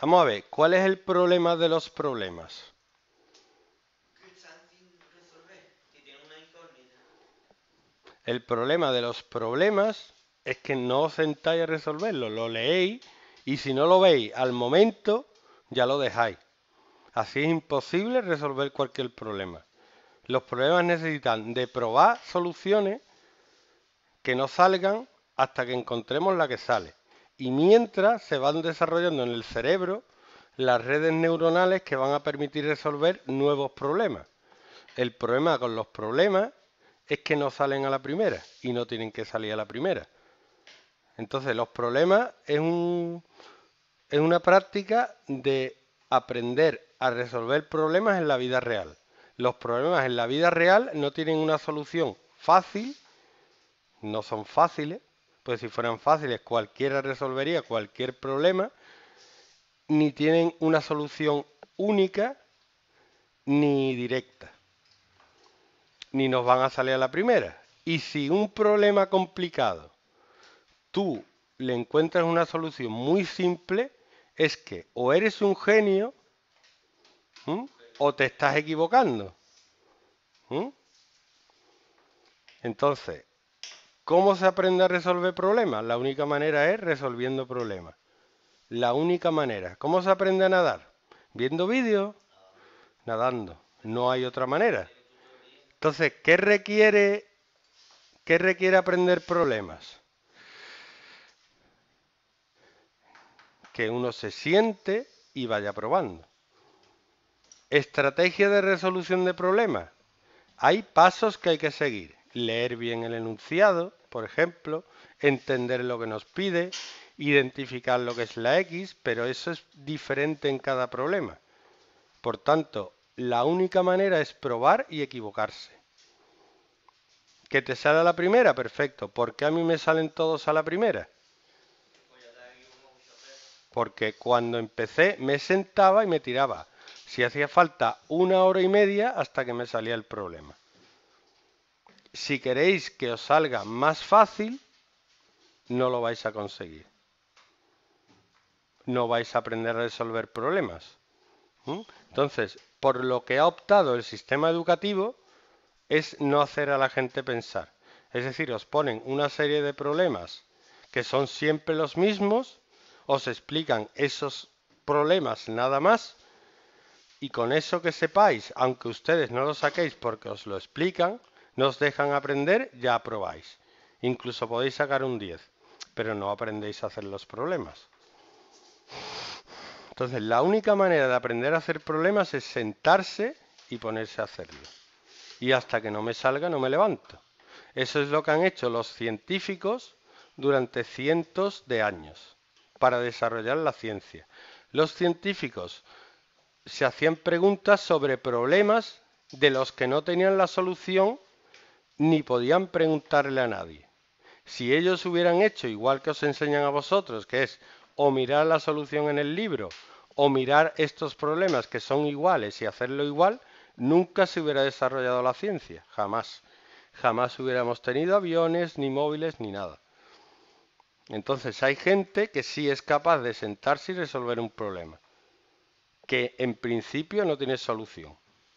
Vamos a ver, ¿cuál es el problema de los problemas? El problema de los problemas es que no os sentáis a resolverlo, lo leéis y si no lo veis al momento, ya lo dejáis. Así es imposible resolver cualquier problema. Los problemas necesitan de probar soluciones que no salgan hasta que encontremos la que sale y mientras se van desarrollando en el cerebro las redes neuronales que van a permitir resolver nuevos problemas. El problema con los problemas es que no salen a la primera y no tienen que salir a la primera. Entonces los problemas es, un, una práctica de aprender a resolver problemas en la vida real. Los problemas en la vida real no tienen una solución fácil, no son fáciles, pues si fueran fáciles cualquiera resolvería cualquier problema, ni tienen una solución única ni directa, ni nos van a salir a la primera. Y si un problema complicado tú le encuentras una solución muy simple, es que o eres un genio o te estás equivocando. Entonces, ¿Cómo se aprende a resolver problemas? La única manera es resolviendo problemas. La única manera. ¿Cómo se aprende a nadar? Viendo vídeo. nadando. No hay otra manera. Entonces, ¿qué requiere, qué requiere aprender problemas? Que uno se siente y vaya probando. Estrategia de resolución de problemas. Hay pasos que hay que seguir leer bien el enunciado, por ejemplo, entender lo que nos pide, identificar lo que es la X, pero eso es diferente en cada problema. Por tanto, la única manera es probar y equivocarse. ¿Que te sale a la primera? Perfecto. ¿Por qué a mí me salen todos a la primera? Porque cuando empecé me sentaba y me tiraba. Si hacía falta una hora y media hasta que me salía el problema si queréis que os salga más fácil, no lo vais a conseguir. No vais a aprender a resolver problemas. Entonces, por lo que ha optado el sistema educativo es no hacer a la gente pensar. Es decir, os ponen una serie de problemas que son siempre los mismos, os explican esos problemas nada más, y con eso que sepáis, aunque ustedes no lo saquéis porque os lo explican, nos dejan aprender, ya aprobáis. Incluso podéis sacar un 10, pero no aprendéis a hacer los problemas. Entonces, la única manera de aprender a hacer problemas es sentarse y ponerse a hacerlo. Y hasta que no me salga, no me levanto. Eso es lo que han hecho los científicos durante cientos de años para desarrollar la ciencia. Los científicos se hacían preguntas sobre problemas de los que no tenían la solución ni podían preguntarle a nadie. Si ellos hubieran hecho igual que os enseñan a vosotros, que es o mirar la solución en el libro, o mirar estos problemas que son iguales y hacerlo igual, nunca se hubiera desarrollado la ciencia, jamás. Jamás hubiéramos tenido aviones, ni móviles, ni nada. Entonces hay gente que sí es capaz de sentarse y resolver un problema, que en principio no tiene solución,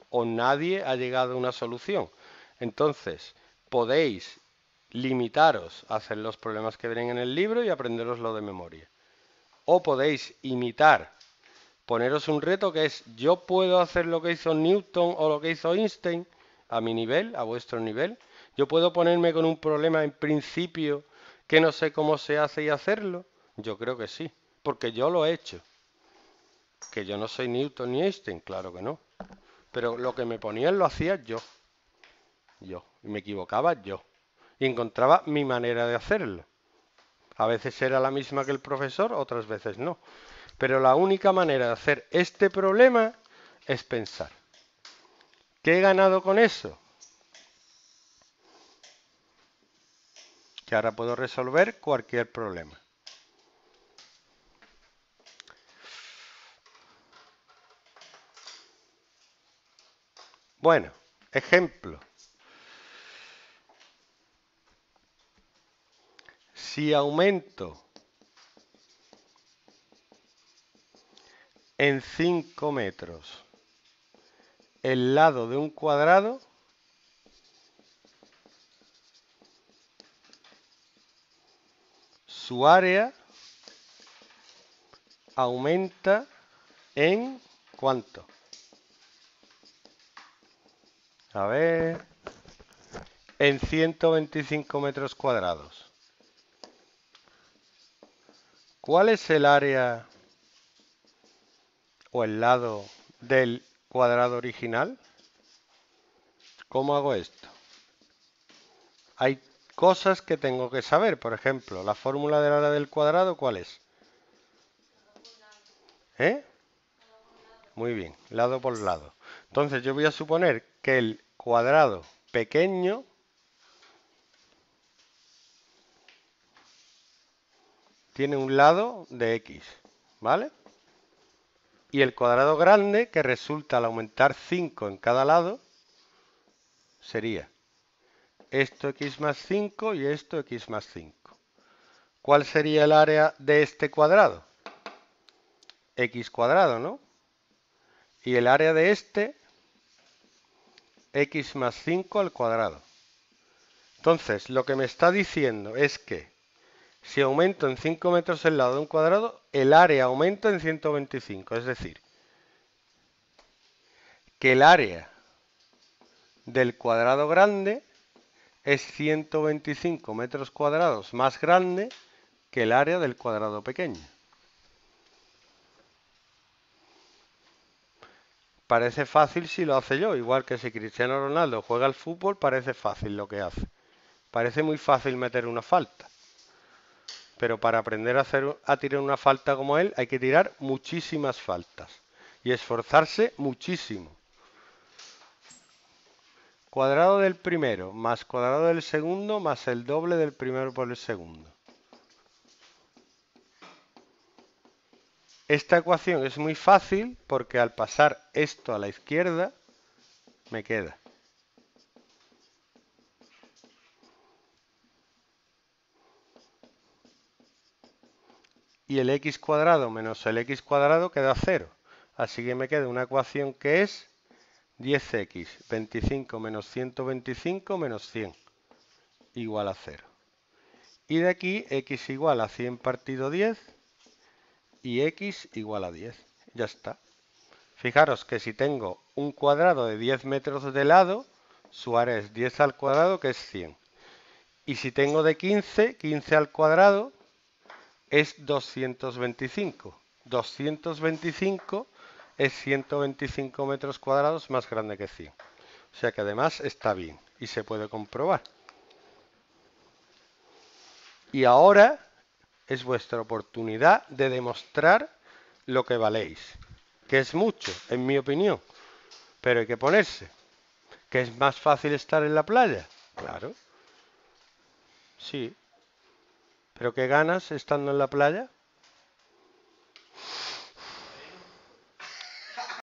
o nadie ha llegado a una solución entonces, podéis limitaros a hacer los problemas que vienen en el libro y aprenderoslo de memoria. O podéis imitar, poneros un reto que es yo puedo hacer lo que hizo Newton o lo que hizo Einstein a mi nivel, a vuestro nivel. Yo puedo ponerme con un problema en principio que no sé cómo se hace y hacerlo. Yo creo que sí, porque yo lo he hecho. Que yo no soy Newton ni Einstein, claro que no. Pero lo que me ponían lo hacía yo yo. Y me equivocaba yo. Y encontraba mi manera de hacerlo. A veces era la misma que el profesor, otras veces no. Pero la única manera de hacer este problema es pensar. ¿Qué he ganado con eso? Que ahora puedo resolver cualquier problema. Bueno, ejemplo. si aumento en 5 metros el lado de un cuadrado, su área aumenta en cuánto. A ver, en 125 metros cuadrados. ¿Cuál es el área o el lado del cuadrado original? ¿Cómo hago esto? Hay cosas que tengo que saber. Por ejemplo, la fórmula del área del cuadrado, ¿cuál es? ¿Eh? Muy bien, lado por lado. Entonces yo voy a suponer que el cuadrado pequeño tiene un lado de x, ¿vale? Y el cuadrado grande, que resulta al aumentar 5 en cada lado, sería esto x más 5 y esto x más 5. ¿Cuál sería el área de este cuadrado? x cuadrado, ¿no? Y el área de este, x más 5 al cuadrado. Entonces, lo que me está diciendo es que si aumento en 5 metros el lado de un cuadrado, el área aumenta en 125. Es decir, que el área del cuadrado grande es 125 metros cuadrados más grande que el área del cuadrado pequeño. Parece fácil si lo hace yo, igual que si Cristiano Ronaldo juega al fútbol, parece fácil lo que hace. Parece muy fácil meter una falta pero para aprender a, hacer, a tirar una falta como él hay que tirar muchísimas faltas y esforzarse muchísimo. Cuadrado del primero más cuadrado del segundo más el doble del primero por el segundo. Esta ecuación es muy fácil porque al pasar esto a la izquierda me queda y el x cuadrado menos el x cuadrado queda 0. Así que me queda una ecuación que es 10x, 25 menos 125 menos 100, igual a 0. Y de aquí x igual a 100 partido 10 y x igual a 10. Ya está. Fijaros que si tengo un cuadrado de 10 metros de lado, su área es 10 al cuadrado, que es 100. Y si tengo de 15, 15 al cuadrado, es 225. 225 es 125 metros cuadrados más grande que 100. O sea que además está bien y se puede comprobar. Y ahora es vuestra oportunidad de demostrar lo que valéis, que es mucho, en mi opinión, pero hay que ponerse. ¿Que es más fácil estar en la playa? Claro. Sí, ¿Pero qué ganas estando en la playa?